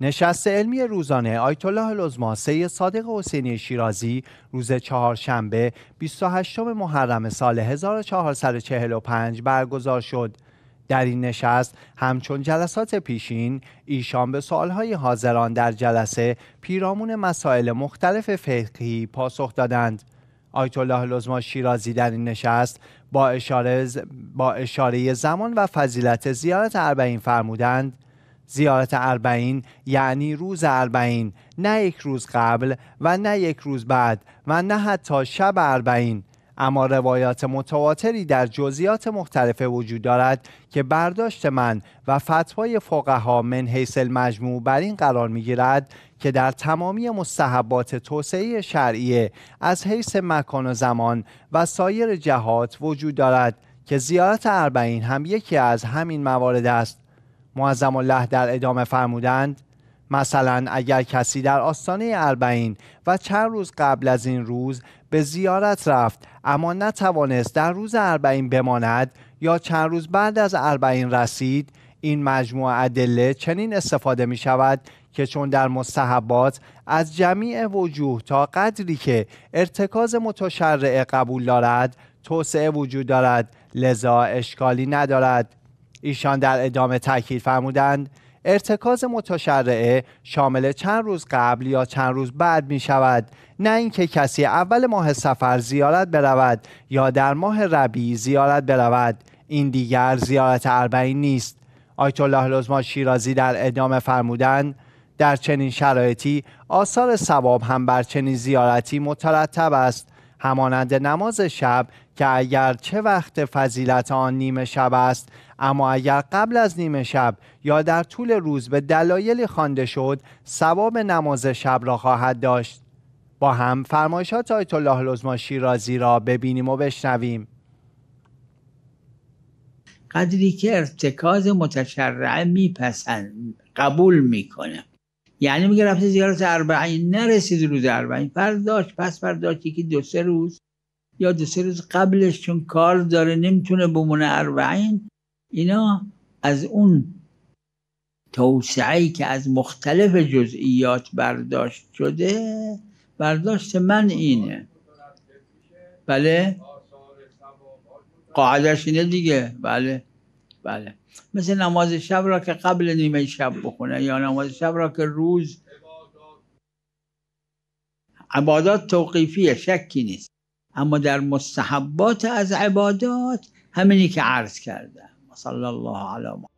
نشست علمی روزانه آیت الله العظما سید صادق حسینی شیرازی روز چهارشنبه 28 محرم سال 1445 برگزار شد. در این نشست همچون جلسات پیشین ایشان به سوالهای حاضران در جلسه پیرامون مسائل مختلف فقهی پاسخ دادند. آیت الله لزما شیرازی در این نشست با اشاره, با اشاره زمان و فضیلت زیارت اربعین فرمودند زیارت اربعین یعنی روز اربعین نه یک روز قبل و نه یک روز بعد و نه حتی شب اربعین اما روایات متواتری در جزئیات مختلف وجود دارد که برداشت من و فتوای فقها من حیث المجموع بر این قرار می که در تمامی مستحبات توسعه شرعیه از حیث مکان و زمان و سایر جهات وجود دارد که زیارت اربعین هم یکی از همین موارد است معظم الله در ادامه فرمودند مثلا اگر کسی در آستانه اربعین و چند روز قبل از این روز به زیارت رفت اما نتوانست در روز اربعین بماند یا چند روز بعد از اربعین رسید این مجموعه ادله چنین استفاده می شود که چون در مستحبات از جمیع وجوه تا قدری که ارتکاز متشرع قبول دارد توسعه وجود دارد لذا اشکالی ندارد ایشان در ادامه تاکید فرمودند ارتکاز متشرعه شامل چند روز قبل یا چند روز بعد می شود نه اینکه کسی اول ماه سفر زیارت برود یا در ماه ربی زیارت برود این دیگر زیارت اربعین نیست آیت الله لزما شیرازی در ادامه فرمودند در چنین شرایطی آثار ثواب هم بر چنین زیارتی مترتب است همانند نماز شب که اگر چه وقت فضیلت آن نیمه شب است اما اگر قبل از نیمه شب یا در طول روز به دلایلی خوانده شد ثواب نماز شب را خواهد داشت با هم فرمایشات آیت الله لزما شیرازی را ببینیم و بشنویم قدری که ارتکاز متشرع میپسند قبول میکنه یعنی میگه رفته زیارت اربعین نرسید روز اربعین فرداش پس فرداش یکی دو سه روز یا دو سه روز قبلش چون کار داره نمیتونه بمونه اربعین اینا از اون توسعی که از مختلف جزئیات برداشت شده برداشت من اینه بله قاعدش اینه دیگه بله بله مثل نماز شب را که قبل نیمه شب بخونه یا نماز شب را که روز عبادات توقیفی شکی نیست اما در مستحبات از عبادات همینی که عرض کرده صلی الله علیه